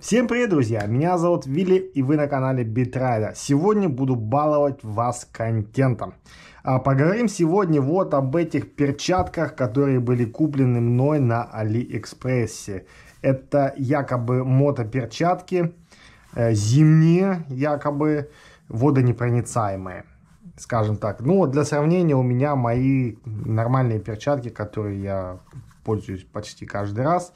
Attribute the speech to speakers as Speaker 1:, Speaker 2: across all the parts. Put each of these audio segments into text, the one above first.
Speaker 1: Всем привет, друзья! Меня зовут Вилли и вы на канале Битрайда. Сегодня буду баловать вас контентом. А, поговорим сегодня вот об этих перчатках, которые были куплены мной на Алиэкспрессе. Это якобы мотоперчатки, э, зимние якобы, водонепроницаемые скажем так. Ну для сравнения у меня мои нормальные перчатки, которые я пользуюсь почти каждый раз.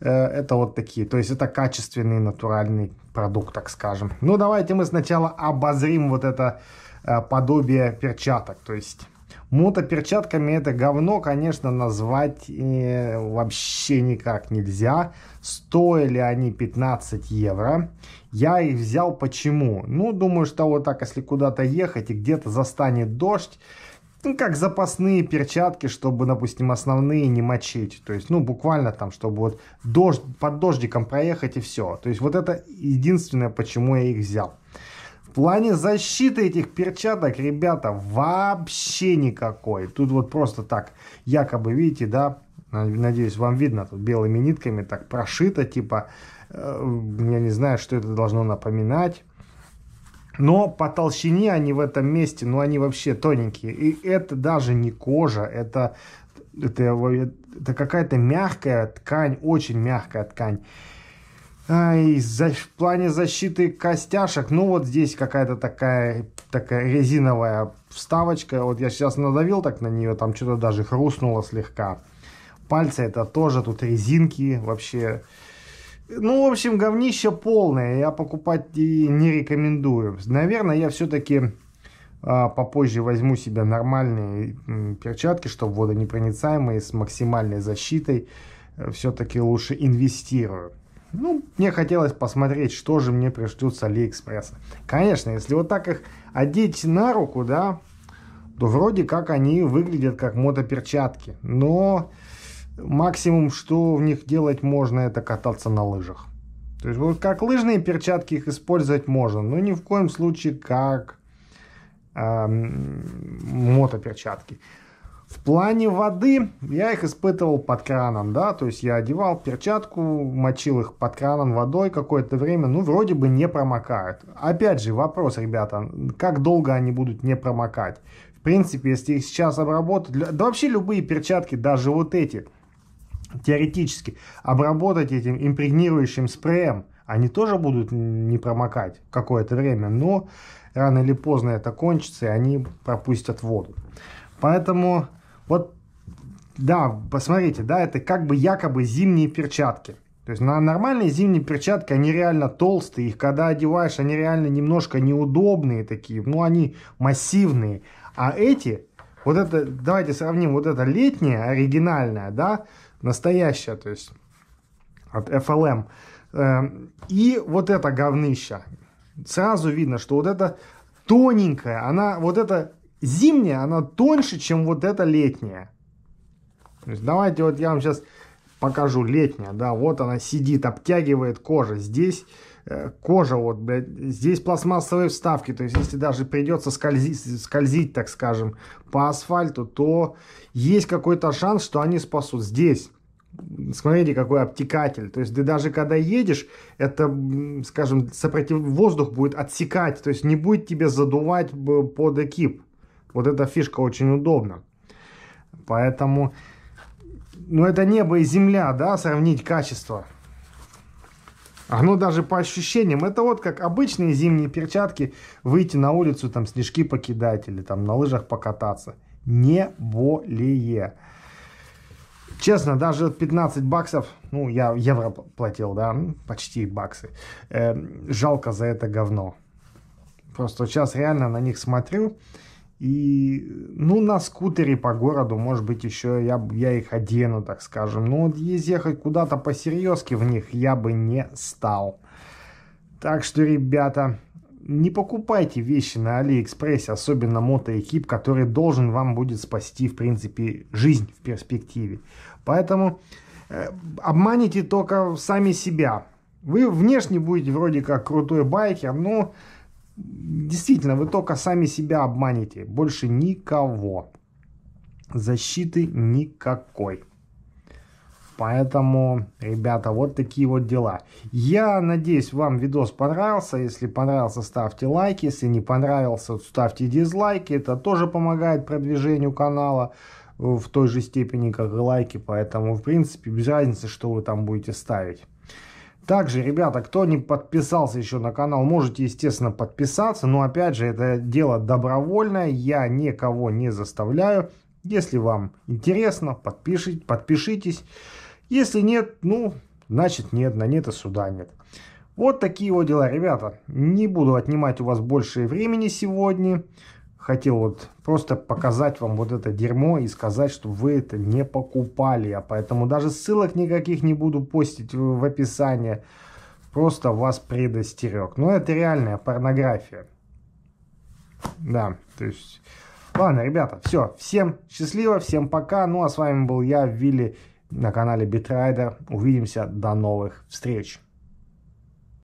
Speaker 1: Э, это вот такие, то есть это качественный натуральный продукт, так скажем. Ну, давайте мы сначала обозрим вот это э, подобие перчаток, то есть... Мотоперчатками это говно, конечно, назвать э, вообще никак нельзя. Стоили они 15 евро. Я их взял почему? Ну, думаю, что вот так, если куда-то ехать и где-то застанет дождь, ну, как запасные перчатки, чтобы, допустим, основные не мочить. То есть, ну, буквально там, чтобы вот дождь, под дождиком проехать и все. То есть, вот это единственное, почему я их взял. В плане защиты этих перчаток, ребята, вообще никакой. Тут вот просто так, якобы, видите, да, надеюсь, вам видно, тут белыми нитками так прошито, типа, э, я не знаю, что это должно напоминать но по толщине они в этом месте, ну, они вообще тоненькие. И это даже не кожа, это, это, это какая-то мягкая ткань, очень мягкая ткань. А, и за, в плане защиты костяшек, ну, вот здесь какая-то такая, такая резиновая вставочка. Вот я сейчас надавил так на нее, там что-то даже хрустнуло слегка. Пальцы это тоже, тут резинки вообще... Ну, в общем, говнище полное. Я покупать и не рекомендую. Наверное, я все-таки а, попозже возьму себе нормальные перчатки, чтобы водонепроницаемые, с максимальной защитой. Э, все-таки лучше инвестирую. Ну, мне хотелось посмотреть, что же мне пришлют с Алиэкспресса. Конечно, если вот так их одеть на руку, да, то вроде как они выглядят как мотоперчатки. Но Максимум, что в них делать можно, это кататься на лыжах. То есть вот как лыжные перчатки их использовать можно, но ни в коем случае как э, мотоперчатки. В плане воды я их испытывал под краном, да, то есть я одевал перчатку, мочил их под краном водой какое-то время, ну, вроде бы не промокают. Опять же, вопрос, ребята, как долго они будут не промокать? В принципе, если их сейчас обработать, да вообще любые перчатки, даже вот эти, теоретически обработать этим импрегнирующим спреем, они тоже будут не промокать какое-то время, но рано или поздно это кончится, и они пропустят воду. Поэтому вот, да, посмотрите, да, это как бы якобы зимние перчатки. То есть на нормальные зимние перчатки, они реально толстые, их когда одеваешь, они реально немножко неудобные такие, ну они массивные. А эти, вот это, давайте сравним, вот это летнее, оригинальное, да, настоящая, то есть от FLM. Эм, и вот это говнище. Сразу видно, что вот это тоненькая, она вот эта зимняя, она тоньше, чем вот эта летняя. То есть давайте вот я вам сейчас покажу летняя, да, вот она сидит, обтягивает кожу. Здесь э, кожа, вот, блядь, здесь пластмассовые вставки, то есть если даже придется скользить, скользить так скажем, по асфальту, то есть какой-то шанс, что они спасут. Здесь Смотрите, какой обтекатель. То есть ты даже когда едешь, это, скажем, сопротив... воздух будет отсекать, то есть не будет тебе задувать э, под экип. Вот эта фишка очень удобна. Поэтому, ну это небо и земля, да, сравнить качество. Оно даже по ощущениям, это вот как обычные зимние перчатки, выйти на улицу, там снежки покидать или там на лыжах покататься. Не более. Честно, даже 15 баксов, ну, я евро платил, да, почти баксы. Э, жалко за это говно. Просто сейчас реально на них смотрю. И, ну, на скутере по городу, может быть, еще я, я их одену, так скажем. Но вот ехать куда-то по в них я бы не стал. Так что, ребята, не покупайте вещи на Алиэкспрессе, особенно мотоэкип, который должен вам будет спасти, в принципе, жизнь в перспективе. Поэтому э, обманите только сами себя. Вы внешне будете вроде как крутой байкер, но действительно вы только сами себя обманете. Больше никого. Защиты никакой. Поэтому, ребята, вот такие вот дела. Я надеюсь, вам видос понравился. Если понравился, ставьте лайки. Если не понравился, ставьте дизлайки. Это тоже помогает продвижению канала в той же степени, как и лайки. Поэтому, в принципе, без разницы, что вы там будете ставить. Также, ребята, кто не подписался еще на канал, можете, естественно, подписаться. Но, опять же, это дело добровольное. Я никого не заставляю. Если вам интересно, подпишитесь. Если нет, ну, значит нет, на нет и суда нет. Вот такие вот дела, ребята. Не буду отнимать у вас больше времени сегодня. Хотел вот просто показать вам вот это дерьмо и сказать, что вы это не покупали. А поэтому даже ссылок никаких не буду постить в описании. Просто вас предостерег. Но это реальная порнография. Да, то есть... Ладно, ребята, все. Всем счастливо, всем пока. Ну, а с вами был я, Вилли на канале Битрайдер. Увидимся, до новых встреч!